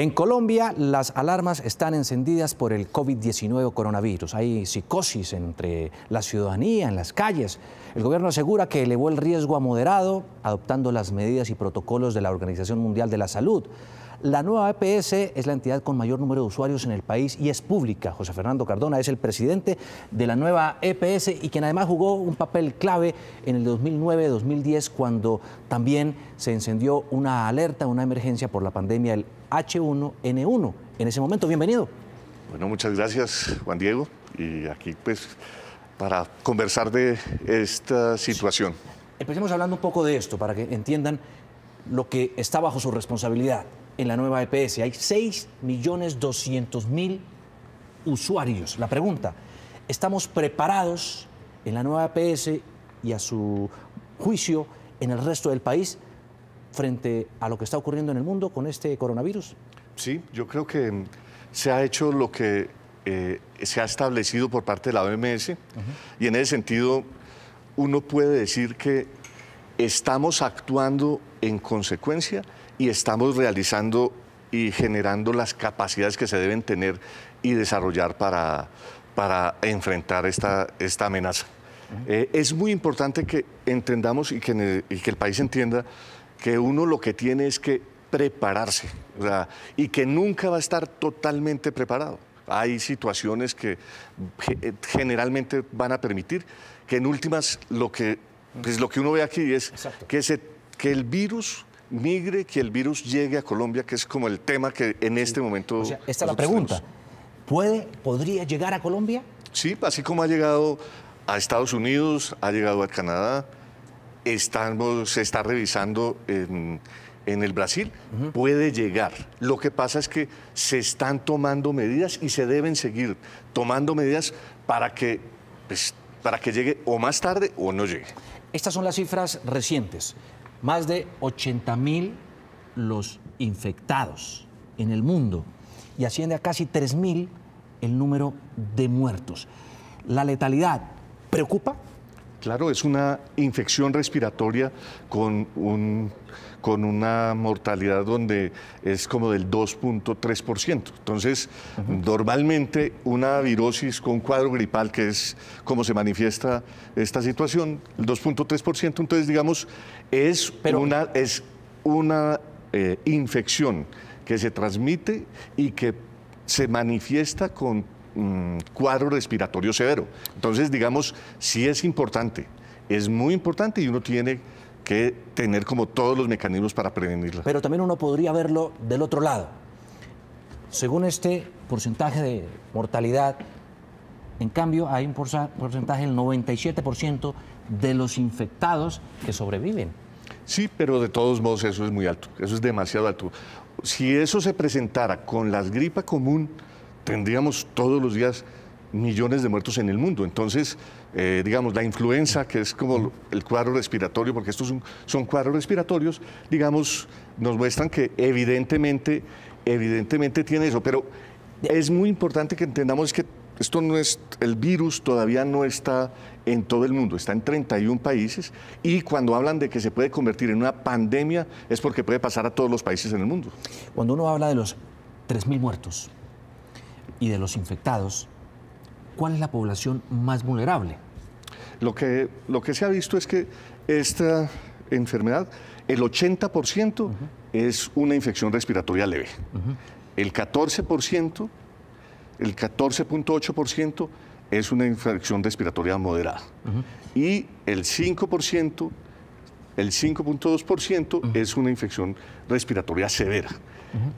En Colombia, las alarmas están encendidas por el COVID-19 coronavirus. Hay psicosis entre la ciudadanía en las calles. El gobierno asegura que elevó el riesgo a moderado, adoptando las medidas y protocolos de la Organización Mundial de la Salud. La nueva EPS es la entidad con mayor número de usuarios en el país y es pública. José Fernando Cardona es el presidente de la nueva EPS y quien además jugó un papel clave en el 2009-2010 cuando también se encendió una alerta, una emergencia por la pandemia del H1N1. En ese momento, bienvenido. Bueno, muchas gracias, Juan Diego. Y aquí pues para conversar de esta situación. Empecemos hablando un poco de esto para que entiendan lo que está bajo su responsabilidad en la nueva EPS. Hay 6.200.000 usuarios. La pregunta, ¿estamos preparados en la nueva EPS y a su juicio en el resto del país frente a lo que está ocurriendo en el mundo con este coronavirus? Sí, yo creo que mm, se ha hecho lo que eh, se ha establecido por parte de la OMS y en ese sentido uno puede decir que estamos actuando en consecuencia y estamos realizando y generando las capacidades que se deben tener y desarrollar para, para enfrentar esta, esta amenaza. Eh, es muy importante que entendamos y que, el, que, el, país entienda que uno lo que tiene es que prepararse y que nunca va a estar totalmente preparado. Hay situaciones que eh, generalmente van a permitir que en últimas lo que, pues, lo que uno ve aquí es que, que el virus migre, que el virus llegue a Colombia, que es como el tema que en este momento... esta es la pregunta. ¿Puede, podría llegar a Colombia? Sí, así como ha llegado a Estados Unidos, ha llegado a Canadá, estamos, se está revisando en, el Brasil, puede llegar. Lo que pasa es que se están tomando medidas y se deben seguir tomando medidas para que, pues, para que llegue o más tarde o no llegue. Estas son las cifras recientes más de 80 mil los infectados en el mundo y asciende a casi 3 mil el número de muertos. La letalidad preocupa, Claro, es una infección respiratoria con, un, con una mortalidad donde es como del 2.3%. Entonces, normalmente una virosis con cuadro gripal, que es como se manifiesta esta situación, el 2.3%, entonces digamos, es una, es una eh, infección que se transmite y que se manifiesta con Mm, cuadro respiratorio severo. Entonces, digamos, sí es importante, es muy importante y uno tiene que tener como todos los mecanismos para prevenirla. Pero también uno podría verlo del otro lado. Según este porcentaje de mortalidad, en cambio hay un porcentaje del 97% de los infectados que sobreviven. Sí, pero de todos modos eso es muy alto, eso es demasiado alto. Si eso se presentara con la gripa común, tendríamos todos los días millones de muertos en el mundo. Entonces, eh, digamos, la influenza, que es como el cuadro respiratorio, porque estos son, cuadros respiratorios, digamos, nos muestran que evidentemente, evidentemente tiene eso. Pero es muy importante que entendamos que esto no es, el virus todavía no está en todo el mundo, está en 31 países y cuando hablan de que se puede convertir en una pandemia es porque puede pasar a todos los países en el mundo. Cuando uno habla de los 3.000 muertos, y de los infectados, ¿cuál es la población más vulnerable? Lo que, lo que se ha visto es que esta enfermedad, el 80% es una infección respiratoria leve. El 14%, el 14.8% es una infección respiratoria moderada. Y el 5%, el 5.2% es una infección respiratoria severa.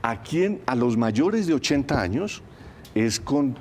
¿A quién? A los mayores de 80 años es con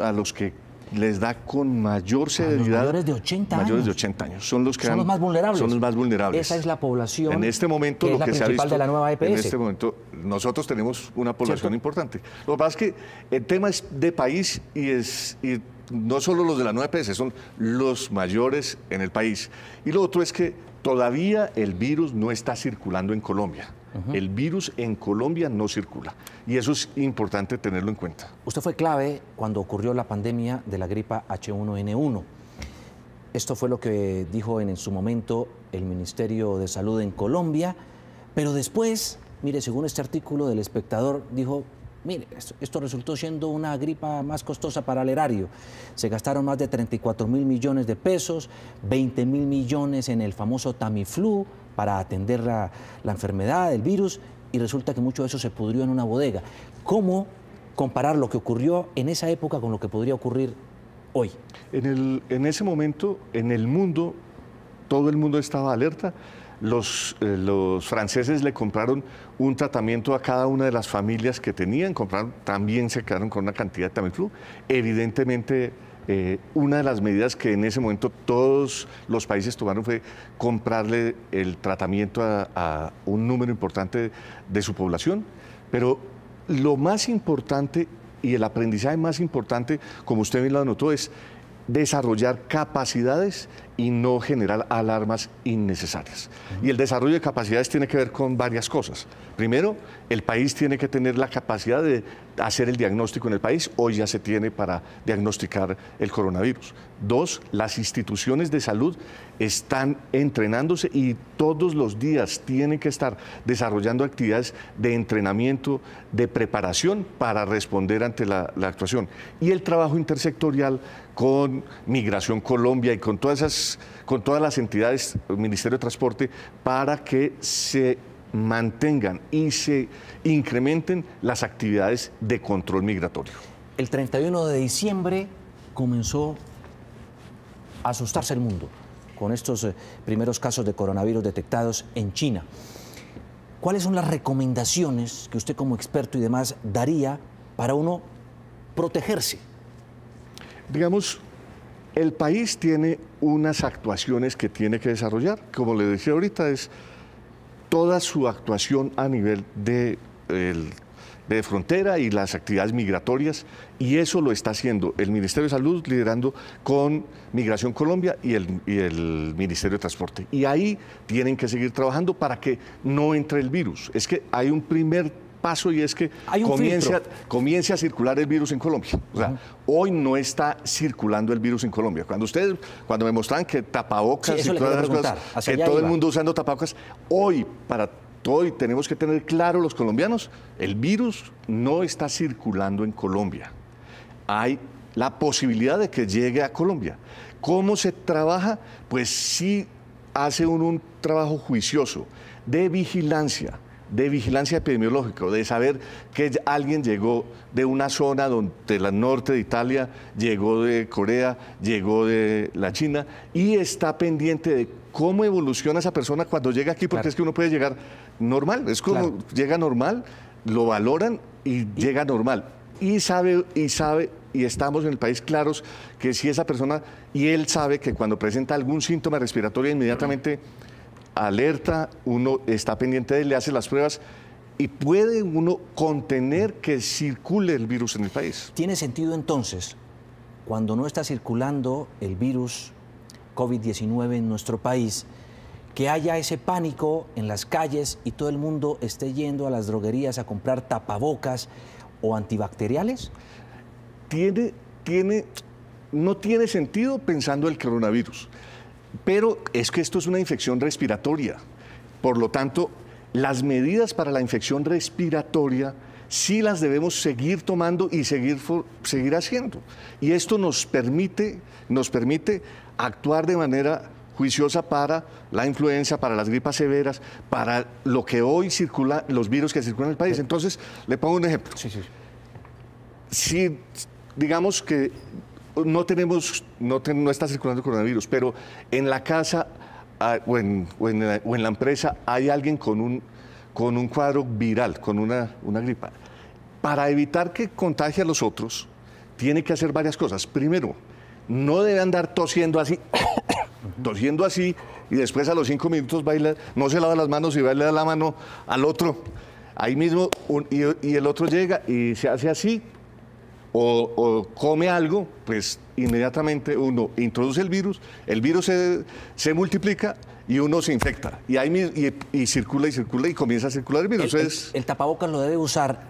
a los que les da con mayor severidad. mayores de 80 años. Mayores de 80 años. Son los que son los más vulnerables. Son los más vulnerables. Esa es la población. En este momento que es principal de la nueva EPS. En e este momento nosotros tenemos una población importante. Lo que pasa es que el tema es de país y es y no solo los de la nueva EPS, son los mayores en el país. Y lo otro es que todavía el virus no está circulando en Colombia. El virus en Colombia no circula y eso es importante tenerlo en cuenta. Usted fue clave cuando ocurrió la pandemia de la gripa H1N1. Esto fue lo que dijo en, su momento el Ministerio de Salud en Colombia, pero después, mire, según este artículo del espectador, dijo, mire, esto, resultó siendo una gripa más costosa para el erario. Se gastaron más de 34 mil millones de pesos, 20 mil millones en el famoso Tamiflu, para atender la, la enfermedad, el virus, y resulta que mucho de eso se pudrió en una bodega. ¿Cómo comparar lo que ocurrió en esa época con lo que podría ocurrir hoy? En, el, en ese momento, en el mundo, todo el mundo estaba alerta. Los, eh, los, franceses le compraron un tratamiento a cada una de las familias que tenían, también se quedaron con una cantidad de Tamiflu. Evidentemente eh, una de las medidas que en ese momento todos los países tomaron fue comprarle el tratamiento a, un número importante de su población, pero lo más importante y el aprendizaje más importante, como usted bien lo anotó, es desarrollar capacidades y no generar alarmas innecesarias. Y el desarrollo de capacidades tiene que ver con varias cosas. Primero, el país tiene que tener la capacidad de hacer el diagnóstico en el país, hoy ya se tiene para diagnosticar el coronavirus. Dos, las instituciones de salud están entrenándose y todos los días tienen que estar desarrollando actividades de entrenamiento, de preparación para responder ante la actuación. Y el trabajo intersectorial con Migración Colombia y con todas esas pues, con todas las entidades, el Ministerio de Transporte, para que se mantengan y se incrementen las actividades de control migratorio. El 31 de diciembre comenzó a asustarse el mundo con estos eh, primeros casos de coronavirus detectados en China. ¿Cuáles son las recomendaciones que usted como experto y demás daría para uno protegerse? Digamos, el país tiene unas actuaciones que tiene que desarrollar. Como le decía ahorita, es toda su actuación a nivel de, de, frontera y las actividades migratorias, y eso lo está haciendo el Ministerio de Salud liderando con Migración Colombia y el, y el Ministerio de Transporte. Y ahí tienen que seguir trabajando para que no entre el virus. Es que hay un primer paso y es que comience a, a, circular el virus en Colombia. hoy no está circulando el virus en Colombia. Cuando ustedes, cuando me mostraron que tapabocas y todas las cosas, que todo el mundo usando tapabocas, hoy para todo tenemos que tener claro los colombianos, el virus no está circulando en Colombia. Hay la posibilidad de que llegue a Colombia. ¿Cómo se trabaja? Pues sí hace un, un trabajo juicioso de vigilancia de vigilancia epidemiológica, de saber que alguien llegó de una zona donde la norte de Italia, llegó de Corea, llegó de la China y está pendiente de cómo evoluciona esa persona cuando llega aquí, porque es que uno puede llegar normal, es como llega normal, lo valoran y, y llega normal. Y sabe, y sabe y estamos en el país claros que si esa persona y él sabe que cuando presenta algún síntoma respiratorio inmediatamente alerta, uno está pendiente de él, le hace las pruebas y puede uno contener que circule el virus en el país. ¿Tiene sentido entonces, cuando no está circulando el virus COVID-19 en nuestro país, que haya ese pánico en las calles y todo el mundo esté yendo a las droguerías a comprar tapabocas o antibacteriales? Tiene, tiene, no tiene sentido pensando el coronavirus. Pero es que esto es una infección respiratoria. Por lo tanto, las medidas para la infección respiratoria sí las debemos seguir tomando y seguir, seguir haciendo. Y esto nos permite, nos permite actuar de manera juiciosa para la influenza, para las gripas severas, para lo que hoy circula, los virus que circulan en el país. Entonces, le pongo un ejemplo. Sí, sí. Si digamos que no tenemos, no, está circulando el coronavirus, pero en la casa ah, o, en, la, empresa hay alguien con un, cuadro viral, con una, gripa. Para evitar que contagie a los otros, tiene que hacer varias cosas. Primero, no debe andar tosiendo así, tosiendo así, y después a los cinco minutos baila, no se lava las manos y baila la mano al otro. Ahí mismo, y el otro llega y se hace así, o, come algo, pues inmediatamente uno introduce el virus, el virus se, multiplica y uno se infecta. Y, y, circula y circula y comienza a circular el virus. El, tapabocas lo debe usar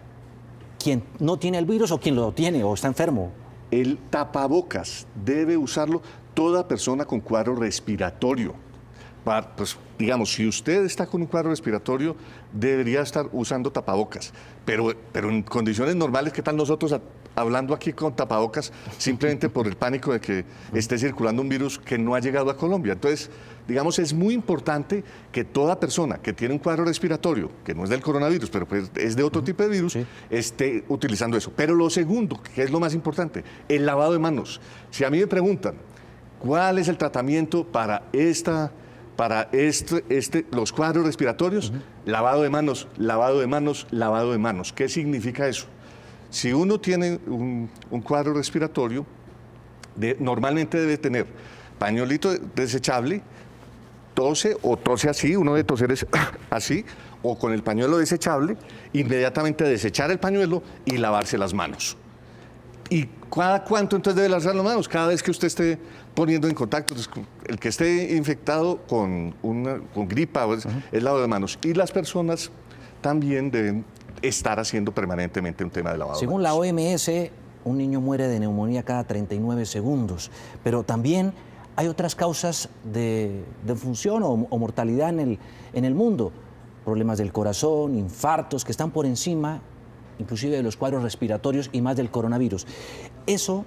quien no tiene el virus o quien lo tiene o está enfermo. El tapabocas debe usarlo toda persona con cuadro respiratorio. Pues, digamos, si usted está con un cuadro respiratorio, debería estar usando tapabocas. Pero, pero en condiciones normales, ¿qué tal nosotros hablando aquí con tapabocas simplemente por el pánico de que esté circulando un virus que no ha llegado a Colombia. Entonces, digamos, es muy importante que toda persona que tiene un cuadro respiratorio, que no es del coronavirus, pero pues es de otro tipo de virus, esté utilizando eso. Pero lo segundo, que es lo más importante, el lavado de manos. Si a mí me preguntan, ¿cuál es el tratamiento para esta para este, este, los cuadros respiratorios, lavado de manos, lavado de manos, lavado de manos. ¿Qué significa eso? Si uno tiene un, cuadro respiratorio, normalmente debe tener pañuelito desechable, tose o tose así, uno de toser es así, o con el pañuelo desechable, inmediatamente desechar el pañuelo y lavarse las manos. ¿Y cada cuánto entonces debe lavarse las manos? Cada vez que usted esté poniendo en contacto, el que esté infectado con, una, gripa, el pues, es lavado de manos. Y las personas también deben estar haciendo permanentemente un tema de lavado. Según la OMS, un niño muere de neumonía cada 39 segundos, pero también hay otras causas de, de función o, mortalidad en el, en el mundo, problemas del corazón, infartos que están por encima inclusive de los cuadros respiratorios y más del coronavirus. ¿Eso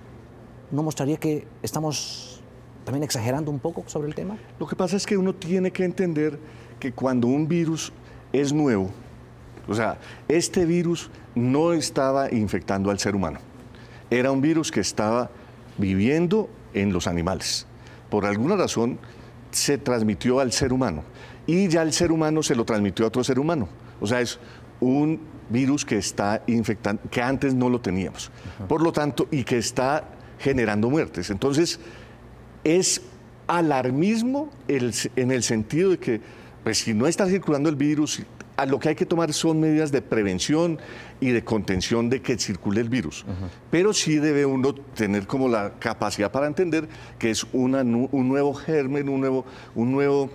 no mostraría que estamos también exagerando un poco sobre el tema? Lo que pasa es que uno tiene que entender que cuando un virus es nuevo, o sea, este virus no estaba infectando al ser humano. Era un virus que estaba viviendo en los animales. Por alguna razón se transmitió al ser humano y ya el ser humano se lo transmitió a otro ser humano. O sea, es un virus que está infectando, que antes no lo teníamos. Por lo tanto, y que está generando muertes. Entonces, es alarmismo en el sentido de que, pues si no está circulando el virus, a lo que hay que tomar son medidas de prevención y de contención de que circule el virus. Pero sí debe uno tener como la capacidad para entender que es un nuevo germen, un nuevo, un nuevo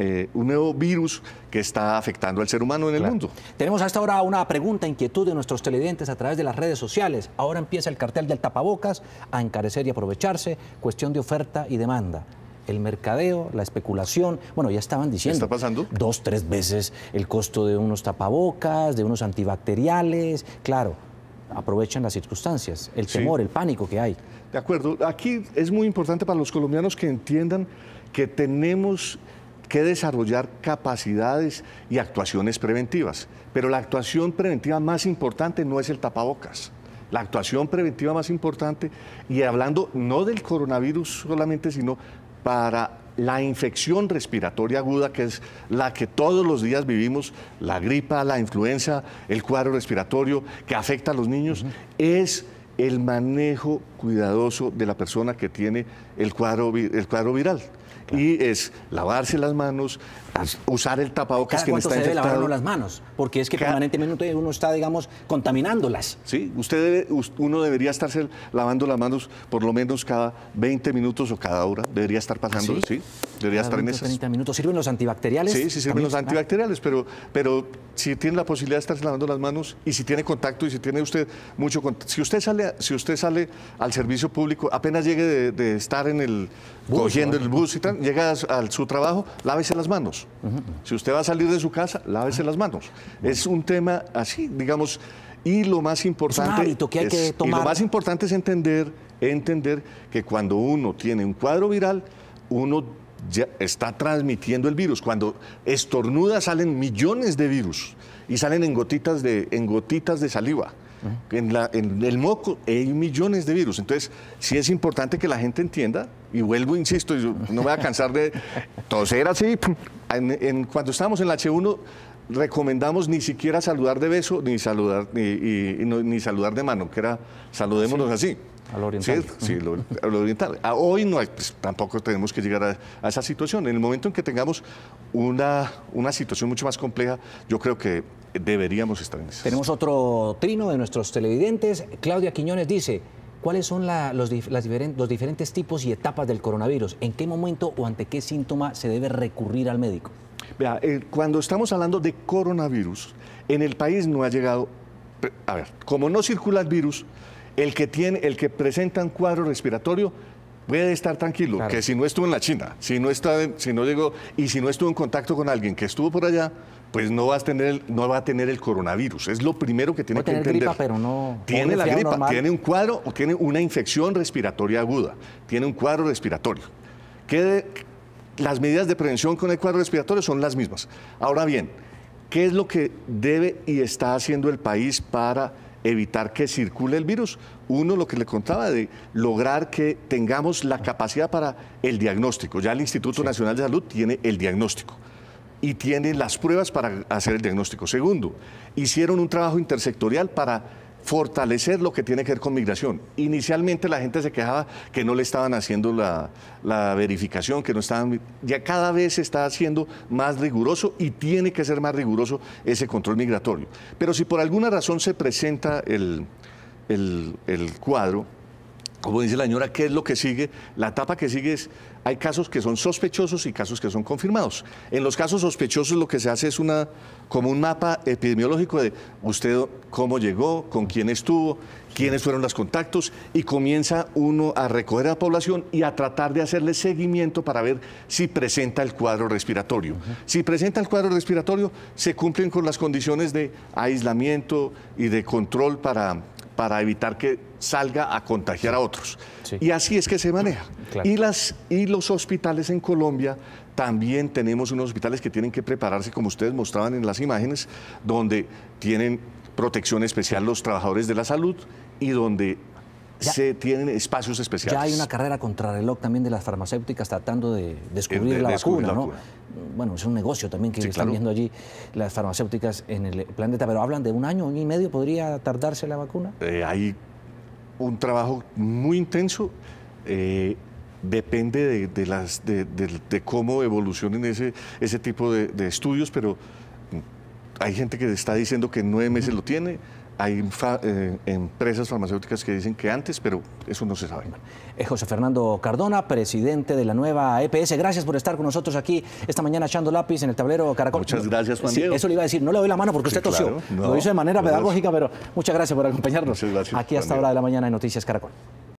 eh, un nuevo virus que está afectando al ser humano en el mundo. Tenemos hasta ahora una pregunta, inquietud de nuestros televidentes a través de las redes sociales. Ahora empieza el cartel del tapabocas a encarecer y aprovecharse, cuestión de oferta y demanda el mercadeo, la especulación. Bueno, ya estaban diciendo. ¿Está pasando? Dos, tres veces el costo de unos tapabocas, de unos antibacteriales. Claro, aprovechan las circunstancias, el temor, el pánico que hay. De acuerdo. Aquí es muy importante para los colombianos que entiendan que tenemos que desarrollar capacidades y actuaciones preventivas. Pero la actuación preventiva más importante no es el tapabocas. La actuación preventiva más importante, y hablando no del coronavirus solamente, sino para la infección respiratoria aguda, que es la que todos los días vivimos, la gripa, la influenza, el cuadro respiratorio que afecta a los niños, es el manejo cuidadoso de la persona que tiene el cuadro, el cuadro viral. Y es lavarse las manos, usar el tapabocas que me está se debe las manos? Porque es que Cada... permanentemente uno está, digamos, contaminándolas. Sí, usted uno debería estarse lavando las manos por lo menos cada 20 minutos o cada hora. Debería estar pasando, ¿Ah, ¿Sí? debería estar en esas. 30 minutos. ¿Sirven los antibacteriales? Sí, sí sirven los antibacteriales, pero, pero si tiene la posibilidad de estarse lavando las manos y si tiene contacto y si tiene usted mucho contacto. Si usted sale, si usted sale al servicio público, apenas llegue de, estar en el, cogiendo el bus y tal, llega a su trabajo, lávese las manos. Si usted va a salir de su casa, lávese las manos. Es un tema así, digamos, y lo más importante es lo más importante es entender, entender que cuando uno tiene un cuadro viral, uno ya está transmitiendo el virus. Cuando estornuda salen millones de virus y salen de, en gotitas de saliva en, el moco hay millones de virus. Entonces, sí es importante que la gente entienda, y vuelvo, insisto, no me voy a cansar de toser así. En, cuando estábamos en la H1, recomendamos ni siquiera saludar de beso, ni saludar, ni saludar de mano, que era saludémonos así. Al oriental. Sí, sí lo, oriental. hoy no pues, tampoco tenemos que llegar a, a, esa situación. En el momento en que tengamos una, una situación mucho más compleja, yo creo que deberíamos estar en Tenemos otro trino de nuestros televidentes. Claudia Quiñones dice, ¿cuáles son los, diferentes tipos y etapas del coronavirus? ¿En qué momento o ante qué síntoma se debe recurrir al médico? Vea, eh, cuando estamos hablando de coronavirus, en el país no ha llegado... A ver, como no circula el virus, el que, tiene, el que presenta un cuadro respiratorio puede estar tranquilo que si no estuvo en la China, si no, está, si no llegó y si no estuvo en contacto con alguien que estuvo por allá, pues no, vas a tener no va a tener el coronavirus. Es lo primero que tiene que tiene entender. Gripa, pero no, tiene la gripa, tiene un cuadro o tiene una infección respiratoria aguda, tiene un cuadro respiratorio. las medidas de prevención con el cuadro respiratorio son las mismas. Ahora bien, ¿qué es lo que debe y está haciendo el país para evitar que circule el virus. Uno, lo que le contaba, de lograr que tengamos la capacidad para el diagnóstico. Ya el Instituto Nacional de Salud tiene el diagnóstico y tiene las pruebas para hacer el diagnóstico. Segundo, hicieron un trabajo intersectorial para fortalecer lo que tiene que ver con migración. Inicialmente la gente se quejaba que no le estaban haciendo la, verificación, que no estaban... Ya cada vez se está haciendo más riguroso y tiene que ser más riguroso ese control migratorio. Pero si por alguna razón se presenta el cuadro, como dice la señora, ¿qué es lo que sigue? La etapa que sigue es, hay casos que son sospechosos y casos que son confirmados. En los casos sospechosos lo que se hace es una, como un mapa epidemiológico de usted cómo llegó, con quién estuvo, quiénes fueron los contactos y comienza uno a recoger a la población y a tratar de hacerle seguimiento para ver si presenta el cuadro respiratorio. Si presenta el cuadro respiratorio, se cumplen con las condiciones de aislamiento y de control para para evitar que salga a contagiar a otros. Y así es que se maneja. Y, las, y los hospitales en Colombia también tenemos unos hospitales que tienen que prepararse, como ustedes mostraban en las imágenes, donde tienen protección especial los trabajadores de la salud y donde se tienen espacios especiales. Ya hay una carrera contra reloj también de las farmacéuticas tratando de descubrir, la, vacuna, ¿no? Bueno, es un negocio también que están viendo allí las farmacéuticas en el planeta, pero hablan de un año, año y medio, ¿podría tardarse la vacuna? Eh, hay un trabajo muy intenso. Eh, depende de, las, de, cómo evolucionen ese, ese tipo de, estudios, pero hay gente que está diciendo que en nueve meses lo tiene, hay eh, empresas farmacéuticas que dicen que antes, pero eso no se sabe. Es eh, José Fernando Cardona, presidente de la nueva EPS. Gracias por estar con nosotros aquí esta mañana echando lápiz en el tablero Caracol. Muchas gracias, Juan Diego. eso le iba a decir, no le doy la mano porque usted tosió. lo hizo de manera pedagógica, pero muchas gracias por acompañarnos. gracias, aquí hasta hora de la mañana en Noticias Caracol.